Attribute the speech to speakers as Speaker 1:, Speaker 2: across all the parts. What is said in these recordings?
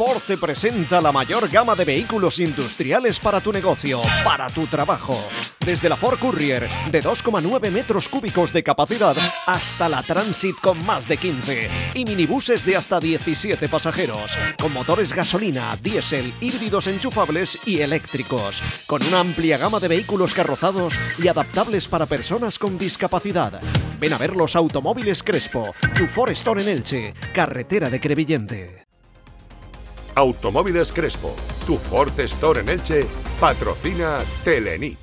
Speaker 1: Ford te presenta la mayor gama de vehículos industriales para tu negocio, para tu trabajo. Desde la Ford Courier, de 2,9 metros cúbicos de capacidad, hasta la Transit con más de 15, y minibuses de hasta 17 pasajeros, con motores gasolina, diésel, híbridos enchufables y eléctricos, con una amplia gama de vehículos carrozados y adaptables para personas con discapacidad. Ven a ver los automóviles Crespo, tu Ford Store en Elche, carretera de Crevillente. Automóviles Crespo, tu Ford Store en Elche, patrocina Telenit.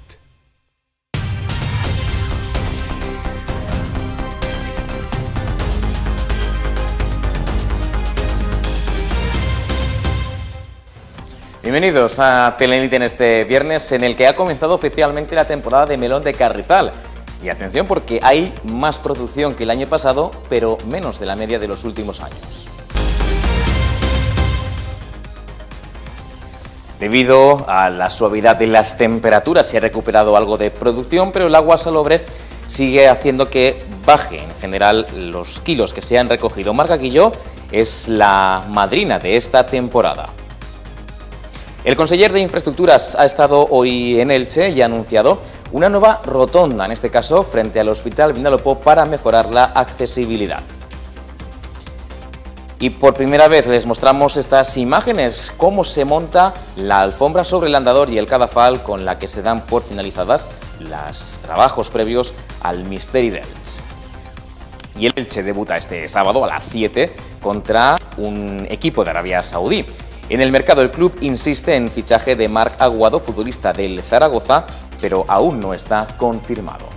Speaker 2: Bienvenidos a Telenit en este viernes en el que ha comenzado oficialmente la temporada de melón de Carrizal. Y atención porque hay más producción que el año pasado, pero menos de la media de los últimos años. Debido a la suavidad de las temperaturas se ha recuperado algo de producción, pero el agua salobre sigue haciendo que baje en general los kilos que se han recogido. Marga Guilló es la madrina de esta temporada. El conseller de Infraestructuras ha estado hoy en Elche y ha anunciado una nueva rotonda, en este caso frente al Hospital Vinalopó, para mejorar la accesibilidad. Y por primera vez les mostramos estas imágenes, cómo se monta la alfombra sobre el andador y el cadafal con la que se dan por finalizadas los trabajos previos al Misteri de Y el Elche debuta este sábado a las 7 contra un equipo de Arabia Saudí. En el mercado el club insiste en fichaje de Marc Aguado, futbolista del Zaragoza, pero aún no está confirmado.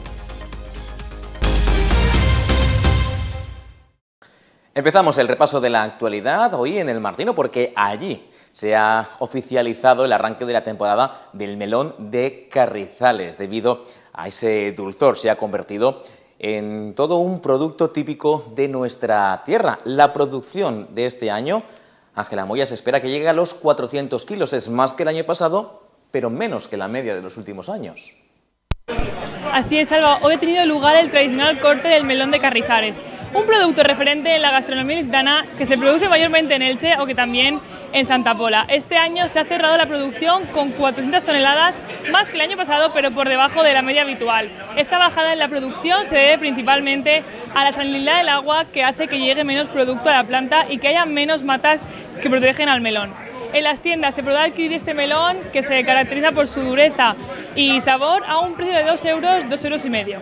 Speaker 2: Empezamos el repaso de la actualidad hoy en el Martino porque allí se ha oficializado el arranque de la temporada del melón de Carrizales. Debido a ese dulzor se ha convertido en todo un producto típico de nuestra tierra. La producción de este año, Ángela Moya, se espera que llegue a los 400 kilos. Es más que el año pasado, pero menos que la media de los últimos años.
Speaker 3: Así es, Alba. Hoy ha tenido lugar el tradicional corte del melón de Carrizales un producto referente en la gastronomía ilicitana que se produce mayormente en Elche o que también en Santa Pola. Este año se ha cerrado la producción con 400 toneladas más que el año pasado, pero por debajo de la media habitual. Esta bajada en la producción se debe principalmente a la salinidad del agua que hace que llegue menos producto a la planta y que haya menos matas que protegen al melón. En las tiendas se podrá adquirir este melón que se caracteriza por su dureza y sabor a un precio de 2 euros, 2 euros y medio.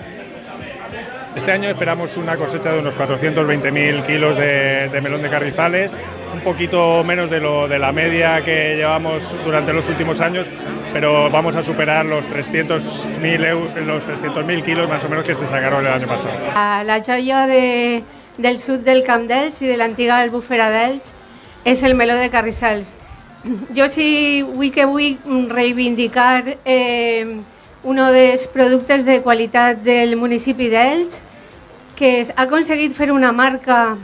Speaker 4: Este año esperamos una cosecha de unos 420.000 kilos de, melón de carrizales, un poquito menos de, lo, de la media que llevamos durante los últimos años, pero vamos a superar los 300.000 los 300 kilos más o menos que se sacaron el año pasado.
Speaker 5: La cholla del sur del Camp d'Elx y de la antigua Albufera d'Elx es el melón de Carrizales. Yo sí que que reivindicar eh, uno de los productos de calidad del municipio de d'Els que ha conseguido ser una marca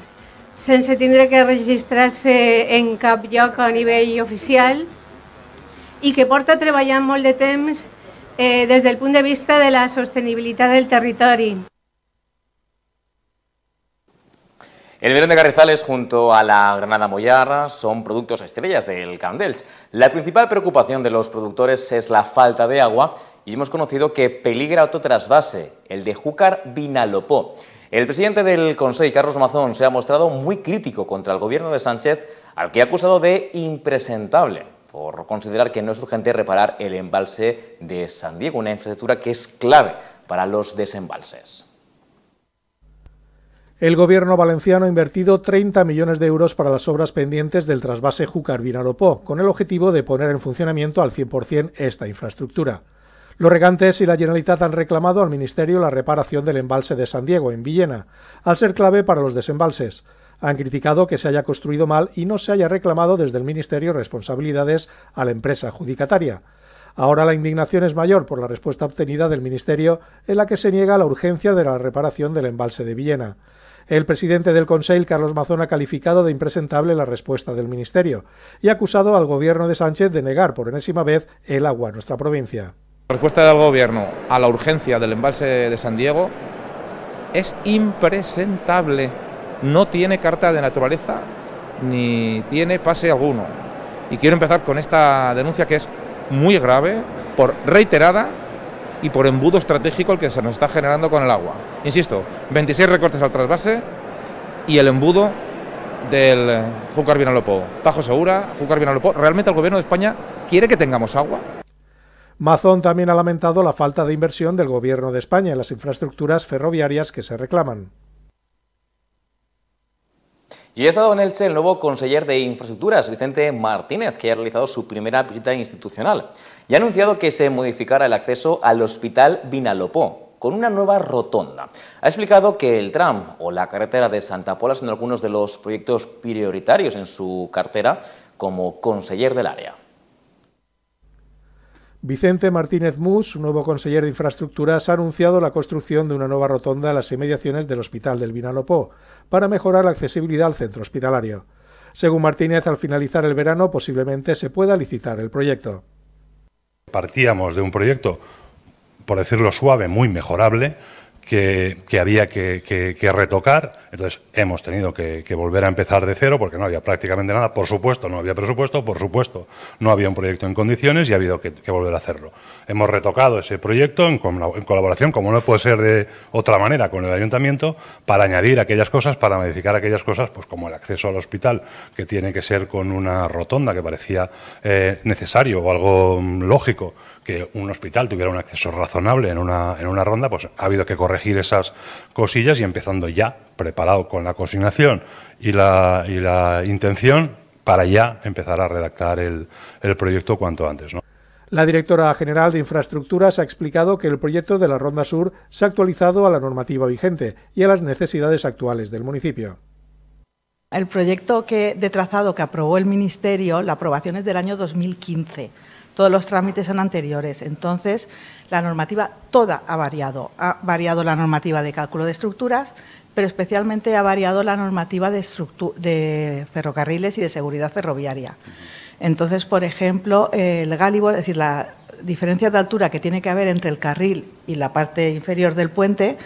Speaker 5: se tendrá que registrarse en cap lloc a nivel oficial y que porta treballant molt de temps eh, des punt de vista de la sostenibilidad del territorio.
Speaker 2: El melón de Carrizales junto a la granada mollarra son productos estrellas del Candels. La principal preocupación de los productores es la falta de agua y hemos conocido que peligra otro trasvase, el de Júcar Vinalopó. El presidente del Consejo, Carlos Mazón, se ha mostrado muy crítico contra el gobierno de Sánchez, al que ha acusado de impresentable por considerar que no es urgente reparar el embalse de San Diego, una infraestructura que es clave para los desembalses.
Speaker 6: El gobierno valenciano ha invertido 30 millones de euros para las obras pendientes del trasvase Júcar-Vinaropó, con el objetivo de poner en funcionamiento al 100% esta infraestructura. Los regantes y la Generalitat han reclamado al Ministerio la reparación del embalse de San Diego, en Villena, al ser clave para los desembalses. Han criticado que se haya construido mal y no se haya reclamado desde el Ministerio responsabilidades a la empresa adjudicataria. Ahora la indignación es mayor por la respuesta obtenida del Ministerio en la que se niega la urgencia de la reparación del embalse de Villena. El presidente del Consejo, Carlos Mazón, ha calificado de impresentable la respuesta del Ministerio y ha acusado al gobierno de Sánchez de negar por enésima vez el agua a nuestra provincia.
Speaker 2: La respuesta del Gobierno a la urgencia del embalse de San Diego es impresentable. No tiene carta de naturaleza ni tiene pase alguno. Y quiero empezar con esta denuncia que es muy grave, por reiterada y por embudo estratégico el que se nos está generando con el agua. Insisto, 26 recortes al trasvase y el embudo del Júcar Vinalopó. Tajo Segura, Júcar Vinalopó. ¿Realmente el gobierno de España quiere que tengamos agua?
Speaker 6: Mazón también ha lamentado la falta de inversión del Gobierno de España en las infraestructuras ferroviarias que se reclaman.
Speaker 2: Y ha estado en Elche el nuevo conseller de Infraestructuras, Vicente Martínez, que ha realizado su primera visita institucional y ha anunciado que se modificará el acceso al Hospital Vinalopó con una nueva rotonda. Ha explicado que el tram o la carretera de Santa Pola son algunos de los proyectos prioritarios en su cartera como conseller del área.
Speaker 6: Vicente Martínez Mus, nuevo conseller de Infraestructuras, ha anunciado la construcción de una nueva rotonda a las inmediaciones del Hospital del Vinalopó para mejorar la accesibilidad al centro hospitalario. Según Martínez, al finalizar el verano posiblemente se pueda licitar el proyecto. Partíamos de un proyecto, por decirlo suave, muy mejorable, que, había que, retocar. Entonces hemos tenido que, volver a empezar de cero porque no había prácticamente nada. Por supuesto, no había presupuesto, por supuesto, no había un proyecto en condiciones y ha habido que, volver a hacerlo. Hemos retocado ese proyecto en, colaboración, como no puede ser de otra manera, con el ayuntamiento para añadir aquellas cosas, para modificar aquellas cosas, pues como el acceso al hospital, que tiene que ser con una rotonda que parecía eh, necesario o algo mm, lógico que un hospital tuviera un acceso razonable en una, en una ronda, pues ha habido que correr regir esas cosillas y empezando ya, preparado con la consignación y la, intención, para ya empezar a redactar el, proyecto cuanto antes. La directora general de Infraestructuras ha explicado que el proyecto de la Ronda Sur se ha actualizado a la normativa vigente y a las necesidades actuales del municipio.
Speaker 7: El proyecto que, de trazado que aprobó el Ministerio, la aprobación es del año 2015 todos los trámites son anteriores. Entonces, la normativa toda ha variado. Ha variado la normativa de cálculo de estructuras, pero especialmente ha variado la normativa de, de ferrocarriles y de seguridad ferroviaria. Entonces, por ejemplo, el gálibo, es decir, la diferencia de altura que tiene que haber entre el carril y la parte inferior del puente,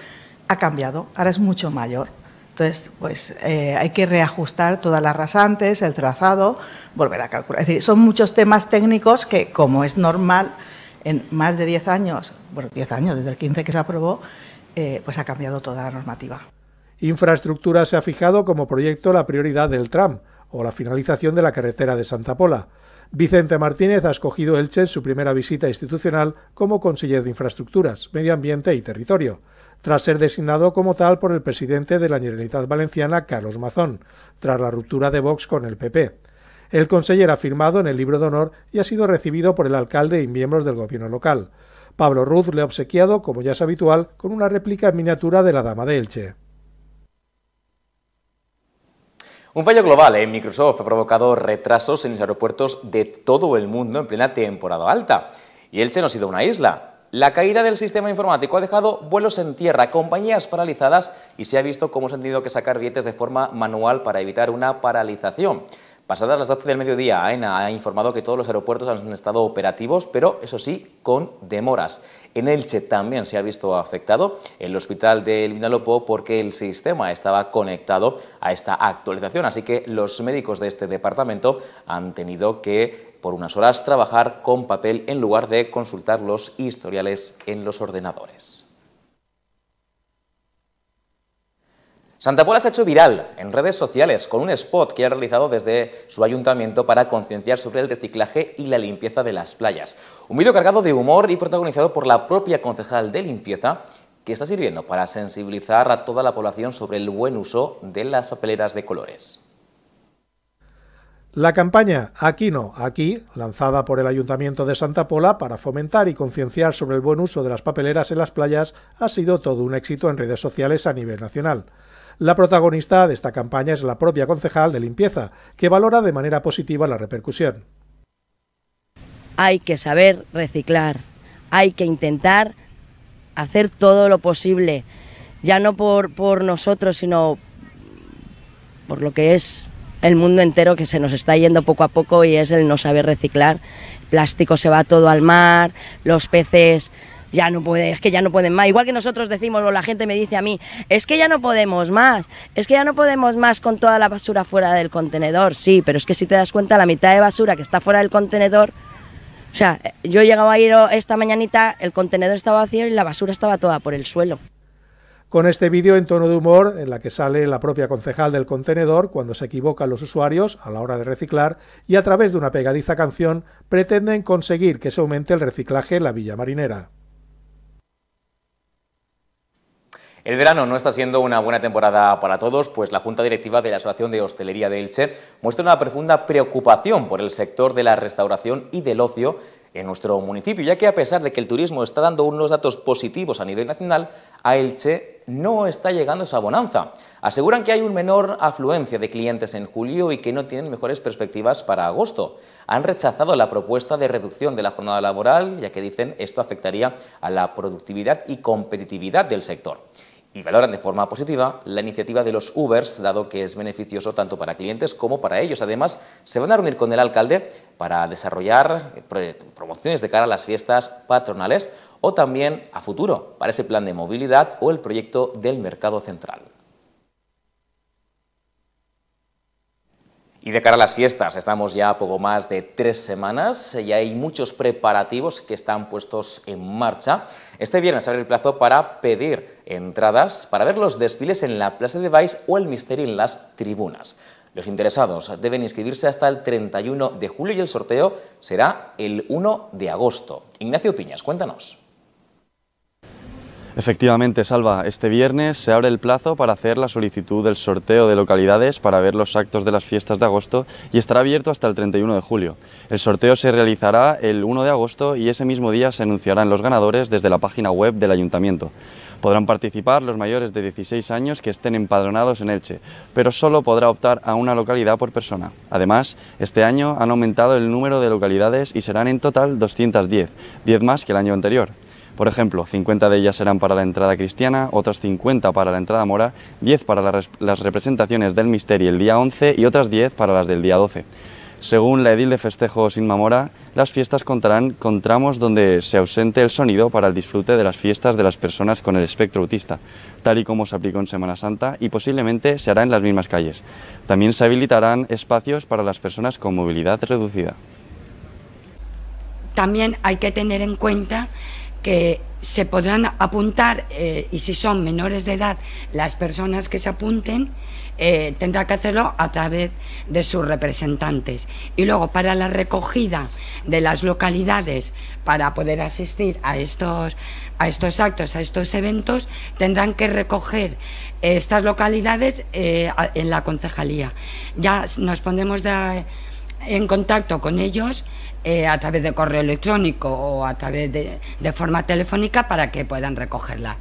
Speaker 7: ha cambiado, ahora es mucho mayor. Entonces, pues eh, hay que reajustar todas las rasantes, el trazado, volver a calcular. Es decir, son muchos temas técnicos que, como es normal, en más de 10 años, bueno, 10 años, desde el 15 que se aprobó, eh, pues ha cambiado toda la normativa.
Speaker 6: Infraestructura se ha fijado como proyecto la prioridad del tram o la finalización de la carretera de Santa Pola. Vicente Martínez ha escogido Elche en su primera visita institucional como conseller de Infraestructuras, Medio Ambiente y Territorio tras ser designado como tal por el presidente de la Generalitat Valenciana, Carlos Mazón, tras la ruptura de Vox con el PP. El conseller ha firmado en el libro de honor y ha sido recibido por el alcalde y miembros del gobierno local. Pablo Ruz le ha obsequiado, como ya es habitual, con una réplica en miniatura de la Dama de Elche.
Speaker 2: Un fallo global en Microsoft ha provocado retrasos en los aeropuertos de todo el mundo en plena temporada alta. Y Elche no ha sido una isla. La caída del sistema informático ha dejado vuelos en tierra, compañías paralizadas y se ha visto cómo se han tenido que sacar billetes de forma manual para evitar una paralización. Pasadas las 12 del mediodía, AENA ha informado que todos los aeropuertos han estado operativos, pero eso sí, con demoras. En Elche también se ha visto afectado el hospital del Vinalopó porque el sistema estaba conectado a esta actualización, así que los médicos de este departamento han tenido que por unas horas trabajar con papel en lugar de consultar los historiales en los ordenadores. Santa Pola se ha hecho viral en redes sociales con un spot que ha realizado desde su ayuntamiento para concienciar sobre el reciclaje y la limpieza de las playas. Un vídeo cargado de humor y protagonizado por la propia concejal de limpieza que está sirviendo para sensibilizar a toda la población sobre el buen uso de las papeleras de colores.
Speaker 6: La campaña Aquí no, aquí, lanzada por el Ayuntamiento de Santa Pola para fomentar y concienciar sobre el buen uso de las papeleras en las playas, ha sido todo un éxito en redes sociales a nivel nacional. La protagonista de esta campaña es la propia concejal de limpieza, que valora
Speaker 8: de manera positiva la repercusión. Hay que saber reciclar, hay que intentar hacer todo lo posible, ya no por, nosotros, sino por lo que es el mundo entero que se nos está yendo poco a poco y es el no saber reciclar. plástico se va todo al mar, los peces ya no puede, es que ya no pueden más. Igual que nosotros decimos, o la gente me dice a mí, es que ya no podemos más, es que ya no podemos más con toda la basura fuera del contenedor. Sí, pero es que si te das cuenta, la mitad de basura que está fuera del contenedor, o sea, eh, yo llegaba a ir esta mañanita, el contenedor estaba vacío y la basura estaba toda por el suelo. Con este vídeo
Speaker 6: en tono de humor, en la que sale la propia concejal del contenedor cuando se equivocan los usuarios a la hora de reciclar y a través de una pegadiza canción pretenden conseguir que se aumente el reciclaje en la Villa Marinera.
Speaker 2: El verano no está siendo una buena temporada para todos, pues la Junta Directiva de la Asociación de Hostelería de Elche muestra una profunda preocupación por el sector de la restauración y del ocio en nuestro municipio, ya que a pesar de que el turismo está dando unos datos positivos a nivel nacional, a Elche no está llegando esa bonanza. Aseguran que hay un menor afluencia de clientes en julio y que no tienen mejores perspectivas para agosto. Han rechazado la propuesta de reducción de la jornada laboral, ya que dicen esto afectaría a la productividad y competitividad del sector y valoran de forma positiva la iniciativa de los Ubers, dado que es beneficioso tanto para clientes como para ellos. Además, se van a reunir con el alcalde para desarrollar eh, eh, promociones de cara a las fiestas patronales o también a futuro, para ese plan de movilidad o el proyecto del mercado central. Y de cara a las fiestas, estamos ya poco más de tres semanas eh, y hay muchos preparativos que están puestos en marcha. Este viernes abre el plazo para pedir entradas para ver los desfiles en la Plaza de Vice o el Misterio en las tribunas. Los interesados deben inscribirse hasta el 31 de julio y el sorteo será el 1 de agosto. Ignacio Piñas, cuéntanos.
Speaker 8: Efectivamente, Salva, este viernes se abre el plazo para hacer la solicitud del sorteo de localidades para ver los actos de las fiestas de agosto y estará abierto hasta el 31 de julio. El sorteo se realizará el 1 de agosto y ese mismo día se anunciarán los ganadores desde la página web del ayuntamiento. Podrán participar los mayores de 16 años que estén empadronados en Elche, pero solo podrá optar a una localidad por persona. Además, este año han aumentado el número de localidades y serán en total 210, 10 más que el año anterior. Por ejemplo, 50 de ellas serán para la entrada cristiana, otras 50 para la entrada mora, 10 para las representaciones del misterio el día 11 y otras 10 para las del día 12. Según la edil de festejos inmamora, las fiestas contarán con tramos donde se ausente el sonido para el disfrute de las fiestas de las personas con el espectro autista, tal y como se aplicó en Semana Santa y posiblemente se hará en las mismas calles. También se habilitarán espacios para las personas con movilidad reducida. También hay que tener en cuenta que se podrán apuntar eh, y si son menores de edad las personas que se apunten, eh, tendrá que hacerlo a través de sus representantes. Y luego, para la recogida de las localidades para poder asistir a estos, a estos actos, a estos eventos, tendrán que recoger estas localidades eh, en la concejalía. Ya nos pondremos de en contacto con ellos eh, a través de correo electrónico o a través de forma telefónica para que puedan recogerla.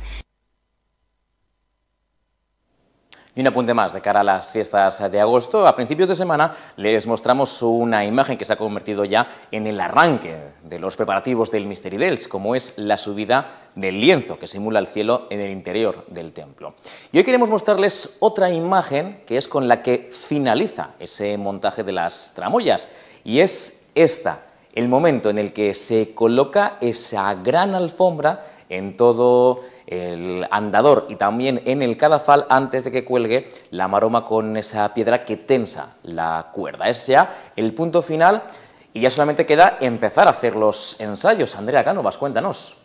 Speaker 2: Y un apunte más de cara a las fiestas de agosto. A principios de semana les mostramos una imagen que se ha convertido ya en el arranque de los preparativos del Misteri dels, como es la subida del lienzo que simula el cielo en el interior del templo. Y hoy queremos mostrarles otra imagen que es con la que finaliza ese montaje de las tramoyas y es esta, el momento en el que se coloca esa gran alfombra en todo el andador y también en el cadafal antes de que cuelgue la maroma con esa piedra que tensa la cuerda. Ese ya el punto final y ya solamente queda empezar a hacer los ensayos. Andrea Cánovas, cuéntanos.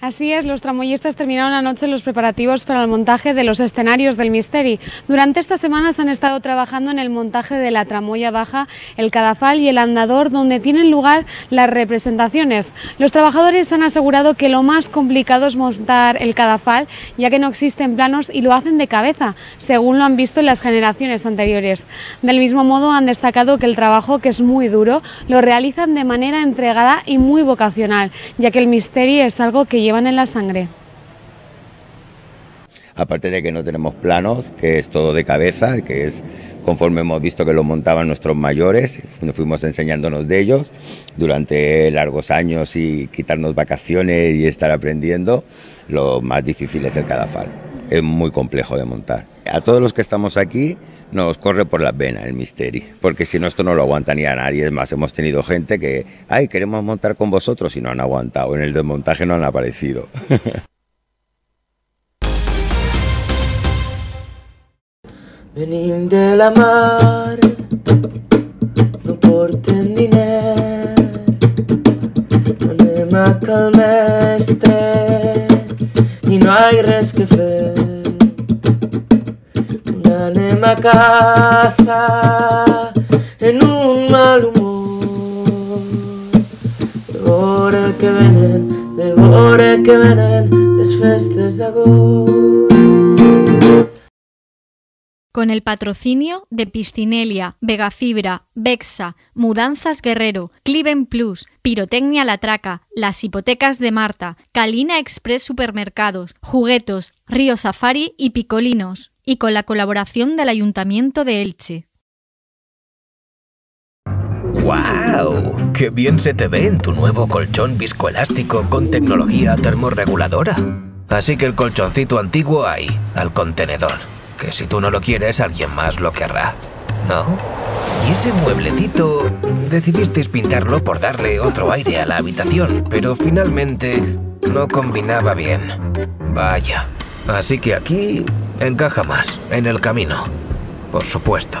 Speaker 5: Así es, los tramoyistas terminaron anoche los preparativos para el montaje de los escenarios del Misteri. Durante estas semanas han estado trabajando en el montaje de la tramoya baja, el cadafal y el andador, donde tienen lugar las representaciones. Los trabajadores han asegurado que lo más complicado es montar el cadafal, ya que no existen planos y lo hacen de cabeza, según lo han visto en las generaciones anteriores. Del mismo modo, han destacado que el trabajo, que es muy duro, lo realizan de manera entregada y muy vocacional, ya que el Misteri es algo que llevan en la sangre.
Speaker 2: Aparte de que no tenemos planos, que es todo de cabeza, que es conforme hemos visto que lo montaban nuestros mayores, fuimos enseñándonos de ellos durante largos años y quitarnos vacaciones y estar aprendiendo, lo más difícil es el cadafal. Es muy complejo de montar. A todos los que estamos aquí, nos corre por las venas el misterio, porque si no esto no lo aguanta ni a nadie. Es más, hemos tenido gente que, ay, queremos montar con vosotros y no han aguantado, en el desmontaje no han aparecido.
Speaker 7: Venid de la mar, no porten dinero no hay res que casa en un mal humor. que que venen Con el patrocinio de Piscinelia,
Speaker 4: Fibra, Vexa, Mudanzas Guerrero, Cliven Plus, Pirotecnia La Traca, Las Hipotecas de Marta, Calina Express Supermercados, Juguetos, Río Safari y Picolinos, y con la colaboración del Ayuntamiento de Elche.
Speaker 7: ¡Wow! ¡Qué bien se te ve en tu nuevo colchón viscoelástico con tecnología termorreguladora! Así que el colchoncito antiguo ahí, al contenedor. Que si tú no lo quieres, alguien más lo querrá. ¿No? Y ese mueblecito... decidiste pintarlo por darle otro aire a la habitación, pero finalmente no combinaba bien. Vaya. Así que aquí encaja más, en el camino. Por supuesto.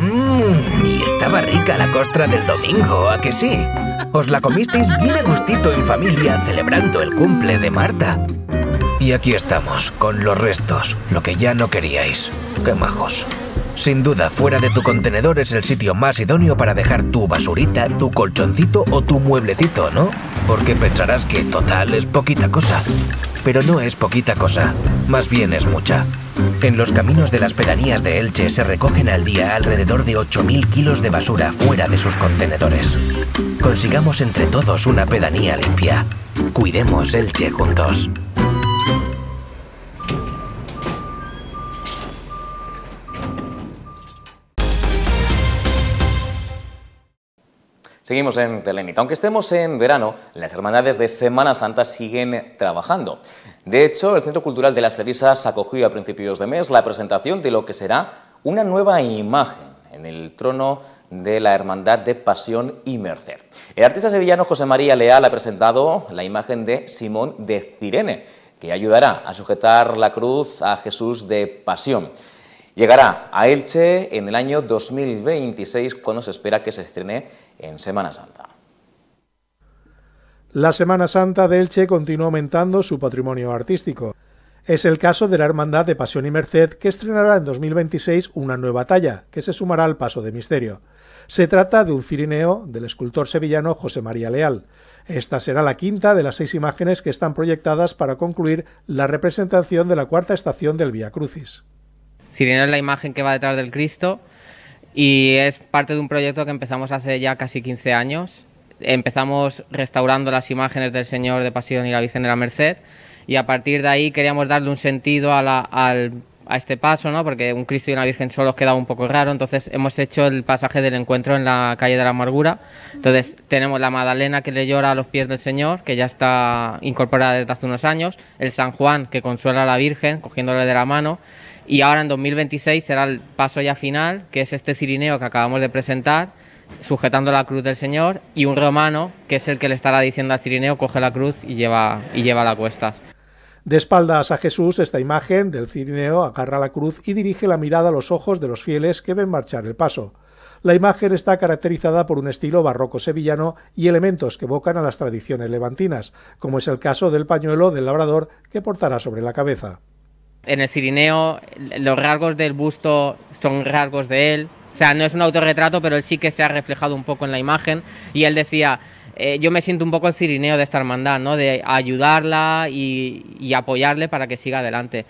Speaker 7: Mmm, y estaba rica la costra del domingo, ¿a que sí? Os la comisteis bien a gustito en familia celebrando el cumple de Marta. Y aquí estamos, con los restos, lo que ya no queríais. ¡Qué majos! Sin duda, fuera de tu contenedor es el sitio más idóneo para dejar tu basurita, tu colchoncito o tu mueblecito, ¿no? Porque pensarás que total es poquita cosa pero no es poquita cosa, más bien es mucha. En los caminos de las pedanías de Elche se recogen al día alrededor de 8.000 kilos de basura fuera de sus contenedores. Consigamos entre todos una pedanía limpia. Cuidemos Elche juntos.
Speaker 2: Seguimos en Telenit. Aunque estemos en verano, las hermandades de Semana Santa siguen trabajando. De hecho, el Centro Cultural de las Clarisas acogió a principios de mes la presentación de lo que será una nueva imagen en el trono de la Hermandad de Pasión y Merced. El artista sevillano José María Leal ha presentado la imagen de Simón de Cirene, que ayudará a sujetar la cruz a Jesús de Pasión. Llegará a Elche en el año 2026, cuando se espera que se estrene en Semana Santa.
Speaker 6: La Semana Santa de Elche continúa aumentando su patrimonio artístico. Es el caso de la Hermandad de Pasión y Merced, que estrenará en 2026 una nueva talla, que se sumará al paso de misterio. Se trata de un cirineo del escultor sevillano José María Leal. Esta será la quinta de las seis imágenes que están proyectadas para concluir la representación de la cuarta estación del Vía Crucis.
Speaker 5: Cirineo es la imagen que va detrás del Cristo y es parte de un proyecto que empezamos hace ya casi 15 años. Empezamos restaurando las imágenes del Señor de Pasión y la Virgen de la Merced y a partir de ahí queríamos darle un sentido a, este paso, ¿no? porque un Cristo y una Virgen solo queda un poco raro, entonces hemos hecho el pasaje del encuentro en la calle de la Amargura. Entonces tenemos la Madalena que le llora a los pies del Señor, que ya está incorporada desde hace unos años, el San Juan que consuela a la Virgen cogiéndole de la mano y ahora en 2026 será el paso ya final, que es este cirineo que acabamos de presentar, sujetando la cruz del Señor, y un romano, que es el que le estará diciendo al cirineo, coge la cruz y lleva, y lleva la cuestas.
Speaker 6: De espaldas a Jesús, esta imagen del cirineo agarra la cruz y dirige la mirada a los ojos de los fieles que ven marchar el paso. La imagen está caracterizada por un estilo barroco sevillano y elementos que evocan a las tradiciones levantinas, como es el caso del pañuelo del labrador que portará sobre la cabeza
Speaker 5: en el cirineo los rasgos del busto son rasgos de él. O sea, no es un autorretrato, pero él sí que se ha reflejado un poco en la imagen. Y él decía, eh, yo me siento un poco el cirineo de esta hermandad, ¿no? De ayudarla y, apoyarle para que siga adelante.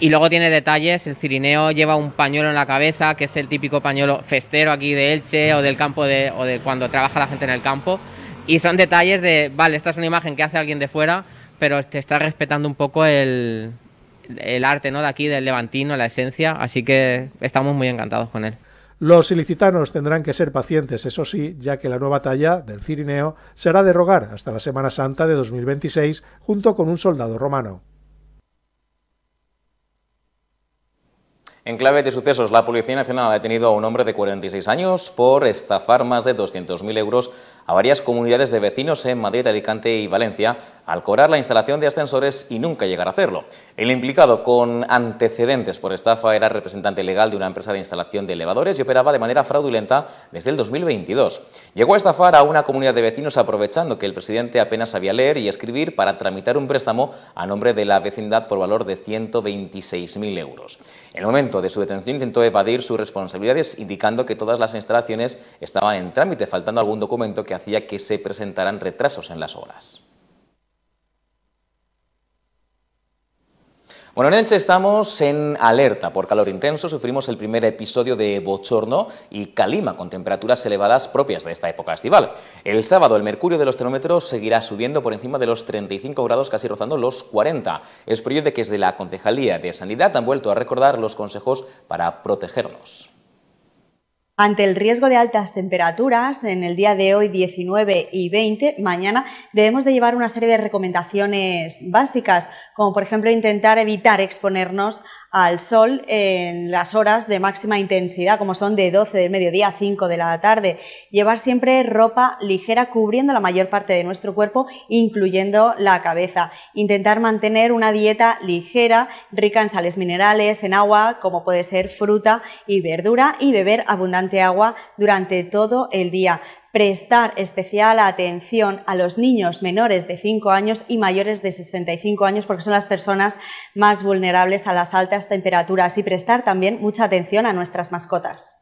Speaker 5: Y luego tiene detalles, el cirineo lleva un pañuelo en la cabeza, que es el típico pañuelo festero aquí de Elche o del campo de, o de cuando trabaja la gente en el campo. Y son detalles de, vale, esta es una imagen que hace alguien de fuera, pero te está respetando un poco el, el arte ¿no? de aquí, del levantino, la esencia, así que estamos muy encantados con él.
Speaker 6: Los ilicitanos tendrán que ser pacientes, eso sí, ya que la nueva talla del Cirineo será de rogar hasta la Semana Santa de 2026 junto con un soldado romano.
Speaker 2: En clave de sucesos, la Policía Nacional ha detenido a un hombre de 46 años por estafar más de 200.000 euros a varias comunidades de vecinos en Madrid, Alicante y Valencia al cobrar la instalación de ascensores y nunca llegar a hacerlo. El implicado con antecedentes por estafa era representante legal de una empresa de instalación de elevadores y operaba de manera fraudulenta desde el 2022. Llegó a estafar a una comunidad de vecinos aprovechando que el presidente apenas sabía leer y escribir para tramitar un préstamo a nombre de la vecindad por valor de 126.000 euros. En el momento de su detención intentó evadir sus responsabilidades indicando que todas las instalaciones estaban en trámite, faltando algún documento que hacía que se presentaran retrasos en las obras. Bueno, en Elche estamos en alerta por calor intenso, sufrimos el primer episodio de bochorno y calima con temperaturas elevadas propias de esta época estival. El sábado el mercurio de los termómetros seguirá subiendo por encima de los 35 grados, casi rozando los 40. Es proyecto de que desde la Concejalía de Sanidad han vuelto a recordar los consejos para protegernos.
Speaker 3: Ante el riesgo de altas temperaturas, en el día de hoy 19 y 20, mañana, debemos de llevar una serie de recomendaciones básicas, como por ejemplo intentar evitar exponernos al sol en las horas de máxima intensidad, como son de 12 del mediodía a 5 de la tarde. Llevar siempre ropa ligera cubriendo la mayor parte de nuestro cuerpo, incluyendo la cabeza. Intentar mantener una dieta ligera, rica en sales minerales, en agua, como puede ser fruta y verdura, y beber abundante agua durante todo el día prestar especial atención a los niños menores de 5 años y mayores de 65 años porque son las personas más vulnerables a las altas temperaturas y prestar también mucha atención a nuestras mascotas.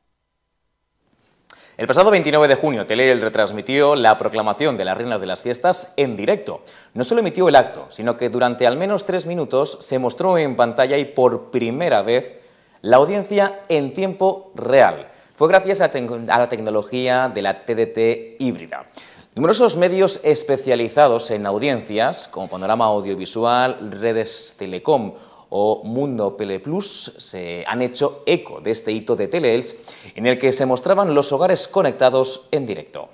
Speaker 2: El pasado 29 de junio, Teleel retransmitió la proclamación de las reinas de las fiestas en directo. No solo emitió el acto, sino que durante al menos tres minutos se mostró en pantalla y por primera vez la audiencia en tiempo real fue gracias a, la tecnología de la TDT híbrida. Numerosos medios especializados en audiencias, como Panorama Audiovisual, Redes Telecom o Mundo Pele Plus se han hecho eco de este hito de Teleelch en el que se mostraban los hogares conectados en directo.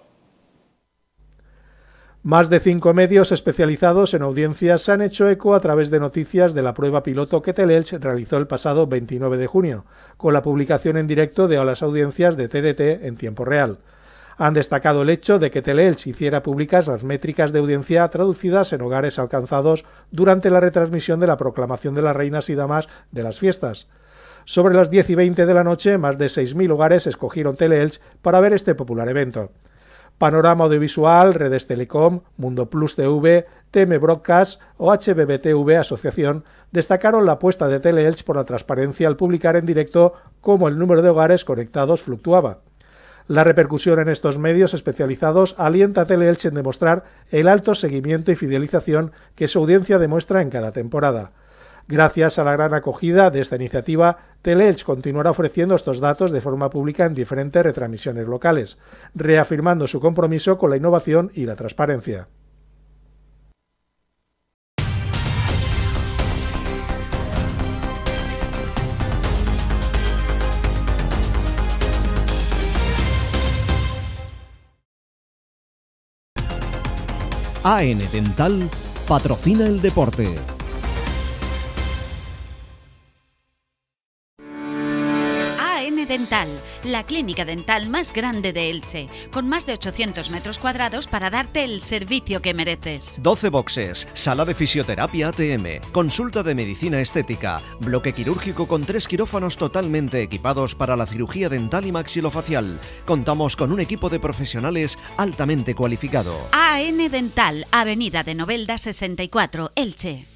Speaker 6: Más de cinco medios especializados en audiencias se han hecho eco a través de noticias de la prueba piloto que Telelch realizó el pasado 29 de junio, con la publicación en directo de a las audiencias de TDT en tiempo real. Han destacado el hecho de que Teleelch hiciera públicas las métricas de audiencia traducidas en hogares alcanzados durante la retransmisión de la proclamación de las reinas y damas de las fiestas. Sobre las 10 y 20 de la noche, más de 6.000 hogares escogieron Teleelch para ver este popular evento. Panorama Audiovisual, Redes Telecom, Mundo Plus TV, TM Broadcast o HBBTV Asociación destacaron la apuesta de Teleelch por la transparencia al publicar en directo cómo el número de hogares conectados fluctuaba. La repercusión en estos medios especializados alienta a Teleelch en demostrar el alto seguimiento y fidelización que su audiencia demuestra en cada temporada. Gracias a la gran acogida de esta iniciativa, Telech continuará ofreciendo estos datos de forma pública en diferentes retransmisiones locales, reafirmando su compromiso con la innovación y la transparencia.
Speaker 1: AN Dental patrocina el deporte.
Speaker 3: Dental, la clínica dental más grande de Elche, con más de 800 metros cuadrados para darte el servicio que mereces.
Speaker 1: 12 boxes, sala de fisioterapia ATM, consulta de medicina estética, bloque quirúrgico con tres quirófanos totalmente equipados para la cirugía dental y maxilofacial. Contamos con un equipo de profesionales altamente cualificado.
Speaker 3: AN Dental, Avenida de Novelda 64, Elche.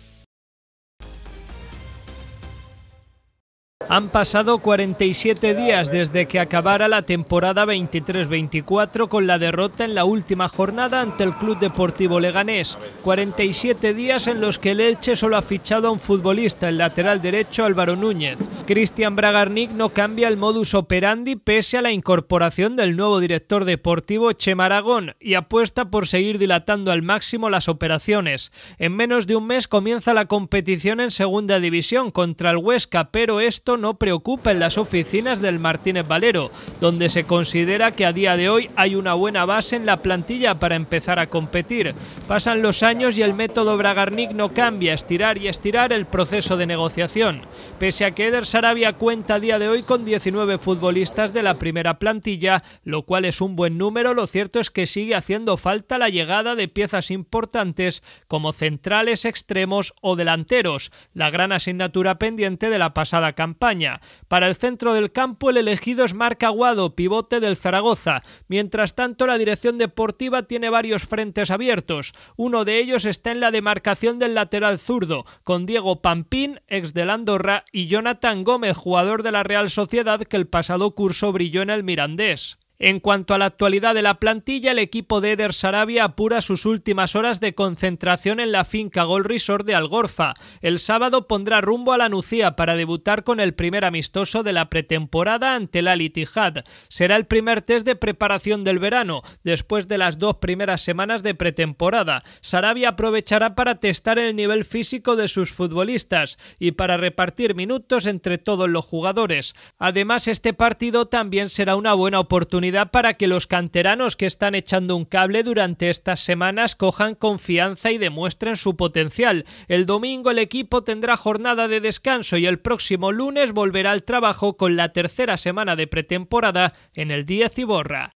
Speaker 3: Han pasado 47 días desde que acabara la temporada 23-24 con la derrota en la última jornada ante el Club Deportivo Leganés. 47 días en los que el Elche solo ha fichado a un futbolista, el lateral derecho Álvaro Núñez. Cristian Bragarnik no cambia el modus operandi pese a la incorporación del nuevo director deportivo Chemaragón y apuesta por seguir dilatando al máximo las operaciones. En menos de un mes comienza la competición en segunda división contra el Huesca, pero esto no preocupa en las oficinas del Martínez Valero, donde se considera que a día de hoy hay una buena base en la plantilla para empezar a competir. Pasan los años y el método Bragarnik no cambia, estirar y estirar el proceso de negociación. Pese a que Arabia cuenta a día de hoy con 19 futbolistas de la primera plantilla, lo cual es un buen número. Lo cierto es que sigue haciendo falta la llegada de piezas importantes como centrales, extremos o delanteros, la gran asignatura pendiente de la pasada campaña. Para el centro del campo, el elegido es Marc Aguado, pivote del Zaragoza. Mientras tanto, la dirección deportiva tiene varios frentes abiertos. Uno de ellos está en la demarcación del lateral zurdo, con Diego Pampín, ex del Andorra, y Jonathan Gómez, jugador de la Real Sociedad que el pasado curso brilló en el Mirandés. En cuanto a la actualidad de la plantilla, el equipo de Eder Sarabia apura sus últimas horas de concentración en la finca Gol Resort de Algorfa. El sábado pondrá rumbo a la Nucía para debutar con el primer amistoso de la pretemporada ante la Litijad Será el primer test de preparación del verano, después de las dos primeras semanas de pretemporada. Sarabia aprovechará para testar el nivel físico de sus futbolistas y para repartir minutos entre todos los jugadores. Además, este partido también será una buena oportunidad para que los canteranos que están echando un cable durante estas semanas cojan confianza y demuestren su potencial. El domingo el equipo tendrá jornada de descanso y el próximo lunes volverá al trabajo con la tercera semana de pretemporada en el 10 Borra.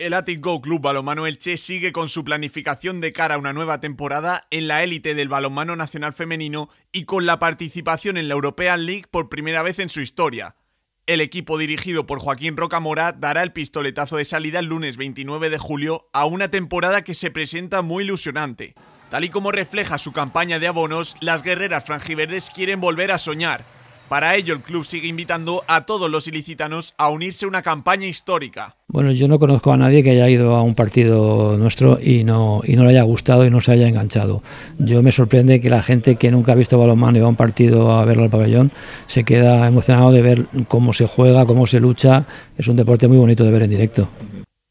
Speaker 4: El Attic Go Club Balomano Elche sigue con su planificación de cara a una nueva temporada en la élite del Balomano nacional femenino y con la participación en la European League por primera vez en su historia. El equipo dirigido por Joaquín Rocamora dará el pistoletazo de salida el lunes 29 de julio a una temporada que se presenta muy ilusionante. Tal y como refleja su campaña de abonos, las guerreras frangiverdes quieren volver a soñar, para ello, el club sigue invitando a todos los ilicitanos a unirse a una campaña histórica.
Speaker 3: Bueno, yo no conozco a nadie que haya ido a un partido nuestro y no, y no le haya gustado y no se haya enganchado. Yo me sorprende que la gente que nunca ha visto balonmano y va a un partido a verlo al pabellón se queda emocionado de ver cómo se juega, cómo se lucha. Es un deporte muy bonito de ver en directo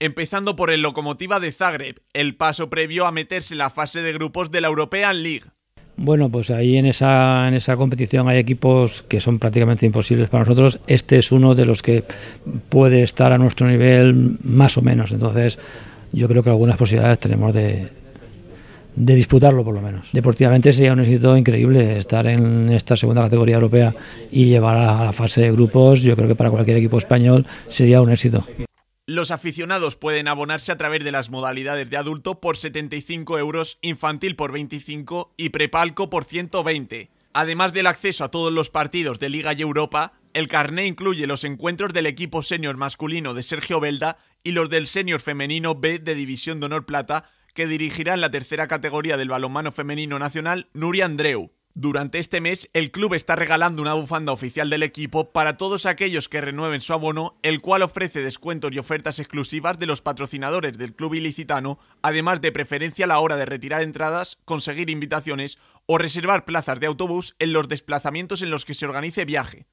Speaker 4: empezando por el Locomotiva de Zagreb, el paso previo a meterse en la fase de grupos de la European League.
Speaker 3: Bueno, pues ahí en esa, en esa competición hay equipos que son prácticamente imposibles para nosotros. Este es uno de los que puede estar a nuestro nivel más o menos. Entonces, yo creo que algunas posibilidades tenemos de, de disputarlo por lo menos. Deportivamente sería un éxito increíble estar en esta segunda categoría europea y llevar a la fase de grupos, yo creo que para cualquier equipo español sería un éxito.
Speaker 4: Los aficionados pueden abonarse a través de las modalidades de adulto por 75 euros, infantil por 25 y prepalco por 120. Además del acceso a todos los partidos de Liga y Europa, el carné incluye los encuentros del equipo senior masculino de Sergio Belda y los del senior femenino B de División de Honor Plata, que dirigirá en la tercera categoría del balonmano femenino nacional Nuria Andreu. Durante este mes, el club está regalando una bufanda oficial del equipo para todos aquellos que renueven su abono, el cual ofrece descuentos y ofertas exclusivas de los patrocinadores del club ilicitano, además de preferencia a la hora de retirar entradas, conseguir invitaciones o reservar plazas de autobús en los desplazamientos en los que se organice viaje.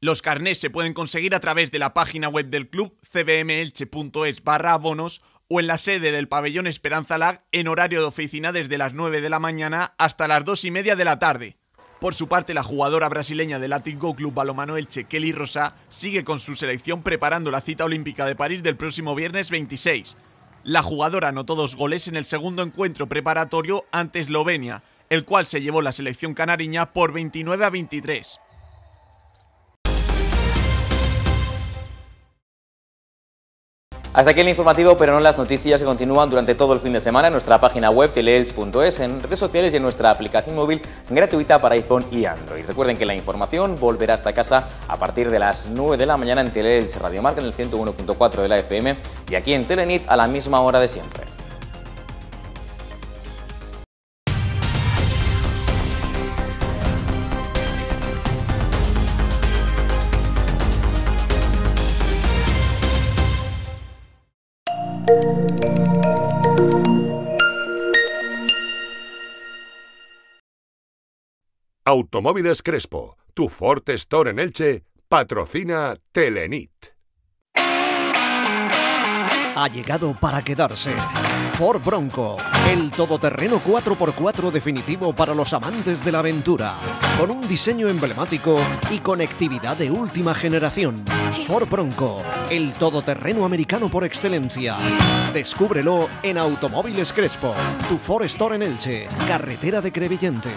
Speaker 4: Los carnés se pueden conseguir a través de la página web del club cbmelche.es barra abonos o en la sede del pabellón Esperanza Lag en horario de oficina desde las 9 de la mañana hasta las 2 y media de la tarde. Por su parte, la jugadora brasileña del Atlético Club Balomano Elche, Kelly Rosa, sigue con su selección preparando la cita olímpica de París del próximo viernes 26. La jugadora anotó dos goles en el segundo encuentro preparatorio ante Eslovenia, el cual se llevó la selección canariña por 29 a 23.
Speaker 2: Hasta aquí el informativo, pero no las noticias que continúan durante todo el fin de semana en nuestra página web teleels.es, en redes sociales y en nuestra aplicación móvil gratuita para iPhone y Android. Recuerden que la información volverá hasta casa a partir de las 9 de la mañana en Teleels Radio Marca en el 101.4 de la FM y aquí en Telenit a la misma hora de siempre.
Speaker 1: Automóviles Crespo, tu Ford Store en Elche, patrocina Telenit. Ha llegado para quedarse. Ford Bronco, el todoterreno 4x4 definitivo para los amantes de la aventura, con un diseño emblemático y conectividad de última generación. Ford Bronco, el todoterreno americano por excelencia. Descúbrelo en Automóviles Crespo, tu Ford Store en Elche, carretera de Crevillente.